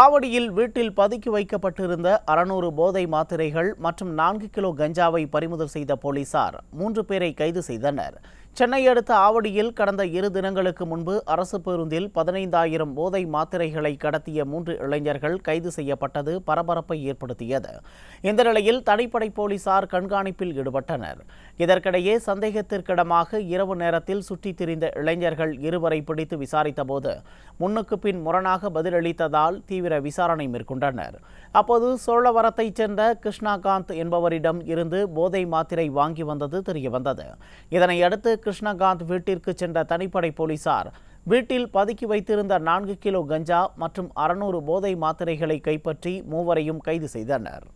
ஆவடியில் வீட்டில் பதுக்கி வைக்கப்பட்டிருந்த அறநூறு போதை மாத்திரைகள் மற்றும் நான்கு கிலோ கஞ்சாவை பறிமுதல் செய்த போலீசார் மூன்று பேரை கைது செய்தனர் சென்னை அடுத்த ஆவடியில் கடந்த இரு தினங்களுக்கு முன்பு அரசு பேருந்தில் பதினைந்தாயிரம் போதை மாத்திரைகளை கடத்திய மூன்று இளைஞர்கள் கைது செய்யப்பட்டது பரபரப்பை ஏற்படுத்தியது இந்த நிலையில் தனிப்படை போலீசார் கண்காணிப்பில் ஈடுபட்டனர் இதற்கிடையே சந்தேகத்திற்கிடமாக இரவு நேரத்தில் சுற்றித் திரிந்த இளைஞர்கள் இருவரை பிடித்து விசாரித்தபோது முன்னுக்கு பின் முரணாக பதிலளித்ததால் தீவிர விசாரணை மேற்கொண்டனர் அப்போது சோழவரத்தைச் சேர்ந்த கிருஷ்ணாகாந்த் என்பவரிடம் இருந்து போதை மாத்திரை வாங்கி வந்தது தெரியவந்தது இதனையடுத்து கிருஷ்ணகாந்த் வீட்டிற்கு சென்ற தனிப்படை போலீசார் வீட்டில் பதுக்கி வைத்திருந்த நான்கு கிலோ கஞ்சா மற்றும் அறுநூறு போதை மாத்திரைகளை கைப்பற்றி மூவரையும் கைது செய்தனர்